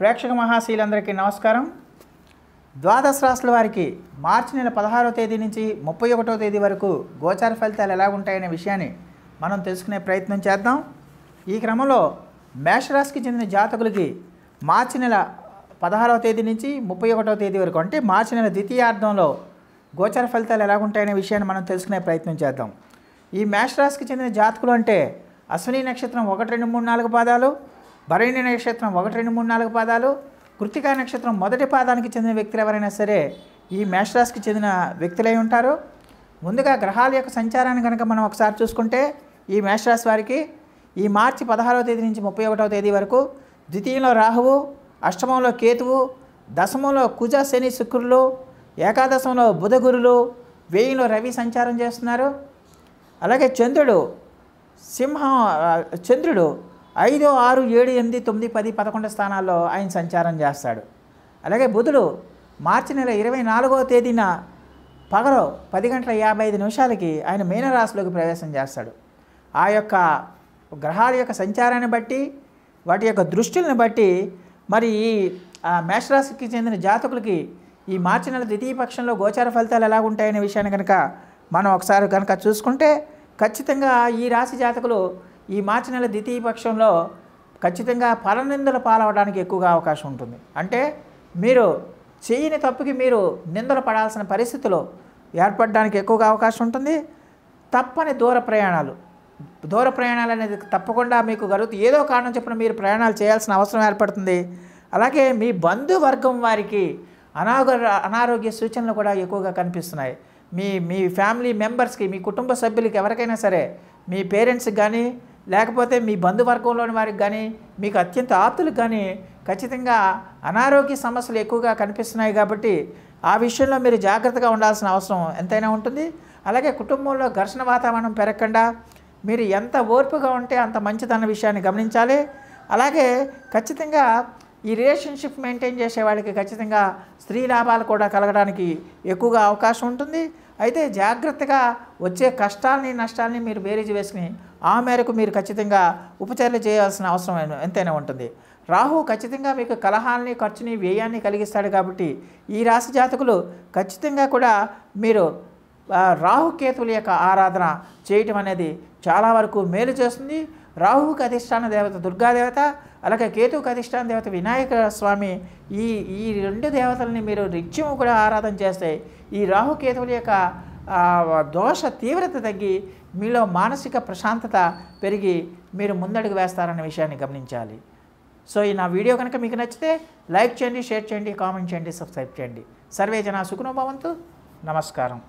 ప్రేక్షక మహాశీలందరికీ నమస్కారం ద్వాదశ రాశుల వారికి మార్చి నెల పదహారో తేదీ నుంచి ముప్పై ఒకటో తేదీ వరకు గోచార ఫలితాలు ఎలా ఉంటాయనే విషయాన్ని మనం తెలుసుకునే ప్రయత్నం చేద్దాం ఈ క్రమంలో మేషరాశికి చెందిన జాతకులకి మార్చి నెల పదహారవ తేదీ నుంచి ముప్పై ఒకటో తేదీ వరకు అంటే మార్చి నెల ద్వితీయార్థంలో గోచార ఫలితాలు ఎలా ఉంటాయనే విషయాన్ని మనం తెలుసుకునే ప్రయత్నం చేద్దాం ఈ మేషరాశికి చెందిన జాతకులు అంటే అశ్విని నక్షత్రం ఒకటి రెండు మూడు నాలుగు పాదాలు భరణి నక్షత్రం ఒకటి రెండు మూడు నాలుగు పాదాలు కృతికా నక్షత్రం మొదటి పాదానికి చెందిన వ్యక్తులు ఎవరైనా సరే ఈ మేషరాశికి చెందిన వ్యక్తులై ఉంటారు ముందుగా గ్రహాల యొక్క సంచారాన్ని కనుక మనం ఒకసారి చూసుకుంటే ఈ మేషరాశి వారికి ఈ మార్చి పదహారవ తేదీ నుంచి ముప్పై ఒకటవ తేదీ వరకు ద్వితీయంలో రాహువు అష్టమంలో కేతువు దశమంలో కుజ శని శుక్రులు ఏకాదశంలో బుధగురులు వేయిలో రవి సంచారం చేస్తున్నారు అలాగే చంద్రుడు సింహం చంద్రుడు ఐదు ఆరు ఏడు ఎనిమిది తొమ్మిది పది పదకొండు స్థానాల్లో ఆయన సంచారం చేస్తాడు అలాగే బుధుడు మార్చి నెల ఇరవై నాలుగవ తేదీన పగలు పది గంటల యాభై ఐదు నిమిషాలకి ఆయన మీనరాశిలోకి ప్రవేశం చేస్తాడు ఆ యొక్క గ్రహాల యొక్క సంచారాన్ని బట్టి వాటి యొక్క దృష్టిలను బట్టి మరి ఈ మేషరాశికి చెందిన జాతకులకి ఈ మార్చి నెల ద్వితీయ పక్షంలో గోచార ఫలితాలు ఎలా ఉంటాయనే విషయాన్ని కనుక మనం ఒకసారి కనుక చూసుకుంటే ఖచ్చితంగా ఈ రాశి జాతకులు ఈ మార్చి నెల ద్వితీయ పక్షంలో ఖచ్చితంగా పరనిందలు పాలవడానికి ఎక్కువగా అవకాశం ఉంటుంది అంటే మీరు చేయని తప్పుకి మీరు నిందలు పడాల్సిన పరిస్థితిలో ఏర్పడడానికి ఎక్కువగా అవకాశం ఉంటుంది తప్పని దూర ప్రయాణాలు దూర ప్రయాణాలు అనేది తప్పకుండా మీకు కలుగుతుంది ఏదో కారణం చెప్పిన మీరు ప్రయాణాలు చేయాల్సిన అవసరం ఏర్పడుతుంది అలాగే మీ బంధువర్గం వారికి అనాగ అనారోగ్య సూచనలు కూడా ఎక్కువగా కనిపిస్తున్నాయి మీ మీ ఫ్యామిలీ మెంబర్స్కి మీ కుటుంబ సభ్యులకి ఎవరికైనా సరే మీ పేరెంట్స్కి కానీ లేకపోతే మీ బంధువర్గంలోని వారికి కానీ మీకు అత్యంత ఆప్తులకు కానీ ఖచ్చితంగా అనారోగ్య సమస్యలు ఎక్కువగా కనిపిస్తున్నాయి కాబట్టి ఆ విషయంలో మీరు జాగ్రత్తగా ఉండాల్సిన అవసరం ఎంతైనా ఉంటుంది అలాగే కుటుంబంలో ఘర్షణ వాతావరణం పెరగకుండా మీరు ఎంత ఓర్పుగా ఉంటే అంత మంచిదన్న విషయాన్ని గమనించాలి అలాగే ఖచ్చితంగా ఈ రిలేషన్షిప్ మెయింటైన్ చేసేవాడికి ఖచ్చితంగా స్త్రీ లాభాలు కూడా కలగడానికి ఎక్కువగా అవకాశం ఉంటుంది అయితే జాగ్రత్తగా వచ్చే కష్టాలని నష్టాలని మీరు బేరీజు వేసుకుని ఆ మేరకు మీరు ఖచ్చితంగా ఉపచర్యలు చేయాల్సిన అవసరం ఎంతైనా ఉంటుంది రాహు ఖచ్చితంగా మీకు కలహాలని ఖర్చుని వ్యయాన్ని కలిగిస్తాడు కాబట్టి ఈ రాశి జాతకులు ఖచ్చితంగా కూడా మీరు రాహుకేతువుల యొక్క ఆరాధన చేయటం అనేది చాలా వరకు మేలు చేస్తుంది రాహువుకి అధిష్టాన దేవత దుర్గాదేవత అలాగే కేతువుకి అధిష్టాన దేవత వినాయక స్వామి ఈ ఈ రెండు దేవతల్ని మీరు నిత్యం కూడా ఆరాధన చేస్తే ఈ రాహుకేతువుల యొక్క దోష తీవ్రత తగ్గి మీలో మానసిక ప్రశాంతత పెరిగి మీరు ముందడుగు వేస్తారన్న విషయాన్ని గమనించాలి సో ఈ నా వీడియో కనుక మీకు నచ్చితే లైక్ చేయండి షేర్ చేయండి కామెంట్ చేయండి సబ్స్క్రైబ్ చేయండి సర్వే జన సుఖనోభవంతు నమస్కారం